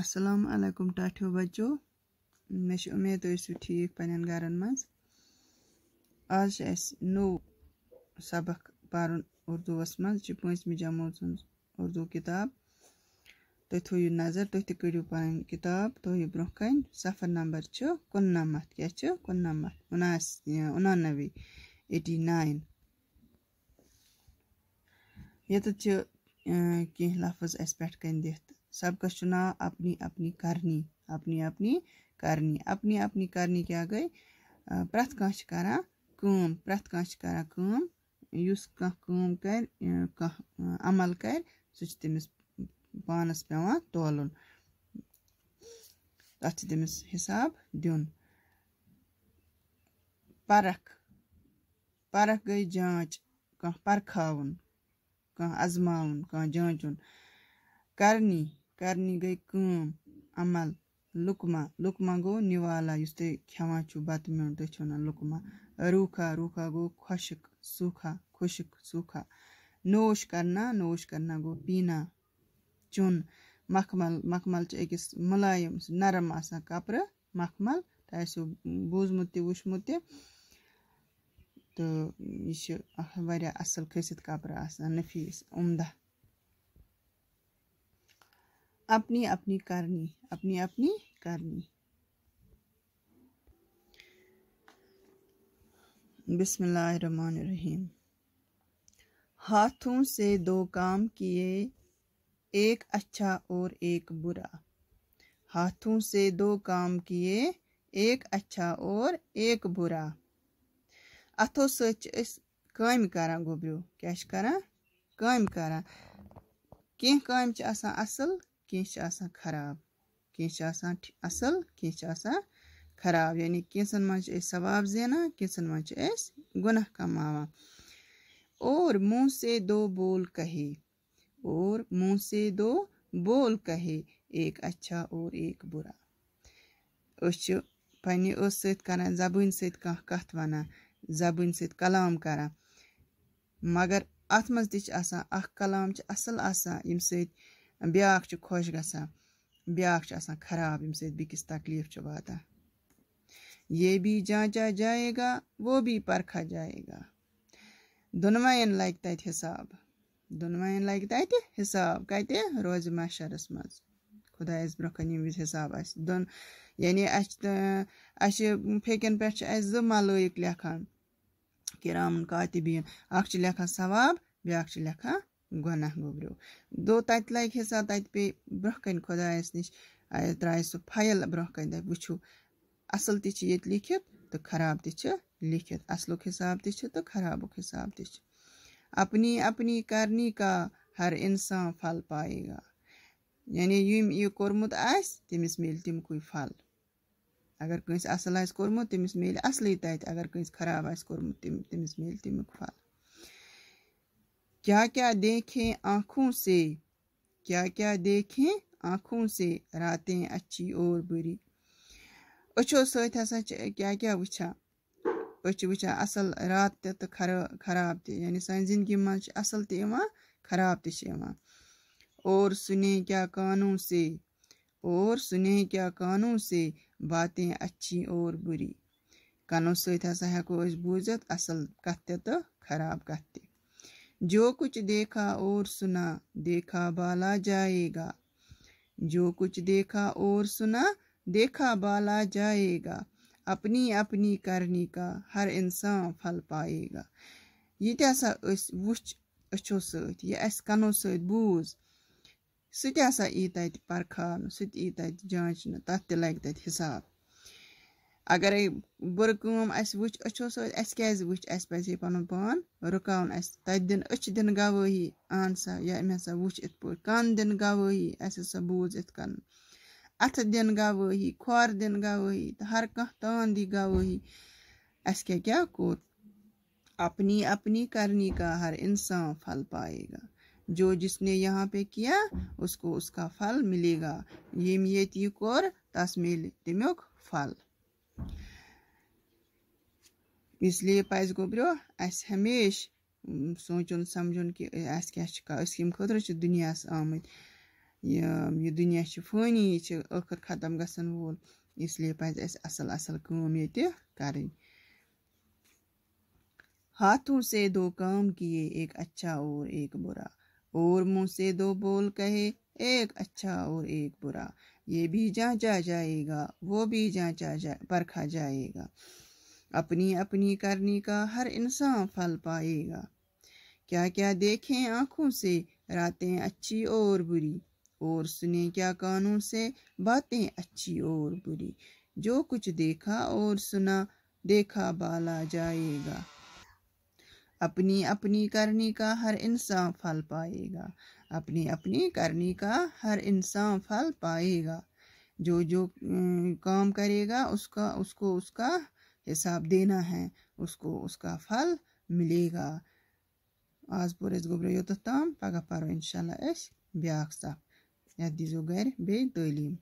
السلام علیکم ٹاٹھو بچو مےٚ چھِ اُمید ٹھیک ٲسِو ٹھیٖک پنٛنٮ۪ن گَرَن منٛز آز چھِ اَسہِ نوٚو سبق پَرُن اُردوٗوَس منٛز چھِ پٲنٛژمہِ سن اردو کتاب کِتاب تھو تھٲیِو نظر تُہۍ تہِ پن کتاب کِتاب تھٲیِو برونٛہہ کَنہِ صفر نمبر چھُ کُننَمَتھ کیٛاہ چھِ کُننَمَتھ اُناس اُنانَوے ایٹی نایِن ییٚتٮ۪تھ چھِ کینٛہہ لفظ اس پٮ۪ٹھ کن دِتھ सबका चुनाव अपनी अपनी करनी अपनी अपनी करनी अपनी अपनी करनी क्या गई प्रथ कह प्रथ कह यस कह कर कह अमल कर सह तमिस पानस पे तोलन तथा तमिस हिसाब दिन परख परख गई जांच कह परखावन कह आजमावन कह जांचन करनी کَرنہِ گٔے کٲم عمل لُکما لُکما گوٚو نِوالا یُس تُہۍ کھٮ۪وان چھُو بَتہٕ میوٚنٛڈ تُہۍ چھِو وَنان لُکما روٗکھا روٗکھا گوٚو خۄشِک سوٗکھا خۄشِک سوٗکھا نوش کَرنا نوش کَرنا گوٚو پیٖنا چیوٚن مخمل مخمل چھِ أکِس مُلایِم نرم آسان کَپرٕ مخمل تۄہہِ آسیو بوٗزمُت تہِ وٕچھمُت تہِ تہٕ یہِ چھِ اَکھ واریاہ اَصٕل کھٔسِتھ کَپرٕ آسان نفیٖس عُمدہ अपनी अपनी करनी अपनी अपनी करनी बिस्मिल्लाहिर्रहमानिर्रहीम हाथों से दो काम किए एक अच्छा और एक बुरा हाथों से दो काम किए एक अच्छा और एक बुरा अथो सम कर गोबरू क्या कर कम कर कह कम असल किश खराब किश असल किश खराब यानी कैसन मे सवाब जेना कैसन मे गुनाह कमा और मुँह से दो बोल कहे और मुँह से दो बोल कहे एक अच्छा और एक बुरा उस पे उस सरान जबन सत वन सलाम कर मगर अत मज कलाम असल यम स بیٛاکھ چھُ خۄش گژھان بیٛاکھ چھُ آسان خراب ییٚمہِ سۭتۍ بیٚکِس تکلیٖف چھُ واتان یہ بھی جانچا جایے گا وہ بھی پرکھا جایے گا دۄنوَیَن لَگہِ تَتہِ حِساب دۄنوَیَن لَگہِ تَتہِ حِساب کَتہِ روزِ مَشرَس منٛز خۄدایَس برونٛہہ کَنہِ ییٚمہِ وِزِ حِساب آسہِ دۄن یعنی اَسہِ چھِ اَسہِ پھیٚکٮ۪ن پٮ۪ٹھ چھِ اَسہِ زٕ مَلٲیِک لیکھان کِرامُن کاتِبیٖن اَکھ چھِ لیکھان ثواب بیٛاکھ چھِ لیکھان گۄناہ گوٚبریو گوٚو تَتہِ لَگہِ حِساب تَتہِ پے برٛونٛہہ کَنہِ خۄدایَس نِش ترٛایہِ سُہ فایِل برٛونٛہہ کَنہِ دَپہِ وٕچھِو اَصٕل تہِ چھِ ییٚتہِ لیٖکھِتھ تہٕ خراب تہِ چھِ لیٖکھِتھ اَصلُک حِساب تہِ چھِ تہٕ خرابُک حِساب تہِ چھِ اَپنی اَپنی کَرنی کا ہر اِنسان پھل پایہِ گا یعنی ییٚمۍ یہِ کوٚرمُت آسہِ تٔمِس مِلہِ تِمکُے پھل اگر کٲنٛسہِ اَصٕل آسہِ کوٚرمُت تٔمِس مِلہِ اَصلٕے تَتہِ اگر کٲنٛسہِ خراب آسہِ کوٚرمُت تٔمۍ تٔمِس مِلہِ تَمیُک پھل क्या क्या देखें आँखों से क्या क्या देखें आँखों से रातें अच्छी और बुरी अचो ससा क्या क्या वचा अ असल रात ते तो खरा खराब ते यानी सानी जिंदगी मं असल ते खराब ते और सुने क्या कानों से और सुने क्या कानों से बातें अच्छी और बुरी कानों सत ससा हेको बूझ असल कथ तो खराब कथ जो कुछ देखा और सुना देखा बाला जाएगा जो कुछ देखा और सुना देखा बाला जाएगा अपनी अपनी करने का हर इंसान फल पाएगा ये हसा वो सनो सूझ सह यी तत सह यी तथ हिसाब اگرے بُرٕ کٲم اَسہِ وٕچھ أچھو سۭتۍ اَسہِ کیٛازِ وٕچھ اَسہِ پَزِ ہے پَنُن پان رُکاوُن اَسہِ تَتہِ دِنہٕ أچھ دِنہٕ گَوٲہی اہن سا یا أمۍ ہَسا وٕچھ یِتھ پٲٹھۍ کَن دِنہٕ گَوٲہی اَسہِ ہَسا بوٗز یِتھ کٔنۍ اَتھٕ دِنہٕ گَوٲہی کھۄر دِنہٕ گَوٲہی تہٕ ہر کانٛہہ تان دی گَوٲہی اَسہِ کیٛاہ کیٛاہ کوٚر اپنی اپنی کَرنی کا ہر اِنسان پھل پایے گا جو نے پے کیا यहाँ کو किया کا پھل फल گا ییٚمۍ ییٚتہِ یہِ کوٚر تَس میلہِ تَمیُک پھل इसलिए पज़ गो अस हमेशा सोचुन समझ कि अस क्या अस कम दुनिया आमित यह दुनिया फनी यह ٲخر ختم गसन इसलिए पज़ असल असल कम ये कर हाथों से दो काम किए एक अच्छा और एक बुरा और मुंह से दो बोल कहे एक अच्छा और एक बुरा ये भी जांचा जाएगा वो भी जांचा जा परखा जाएगा अपनी अपनी करने का हर इंसान फल पाएगा क्या क्या देखें आँखों से रातें अच्छी और बुरी और सुने क्या कानों से बातें अच्छी और बुरी जो कुछ देखा और सुना देखा बाला जाएगा अपनी अपनी करने का हर इंसान फल पाएगा अपनी अपनी करने का हर इंसान फल पाएगा जो जो काम करेगा उसका उसको उसका हिसाब देना है उसको उसका फल मिलेगा आज पोर गुबर योत तम पगह पारो इनशा ब्याख अख सफ यह दीजो गर तलीम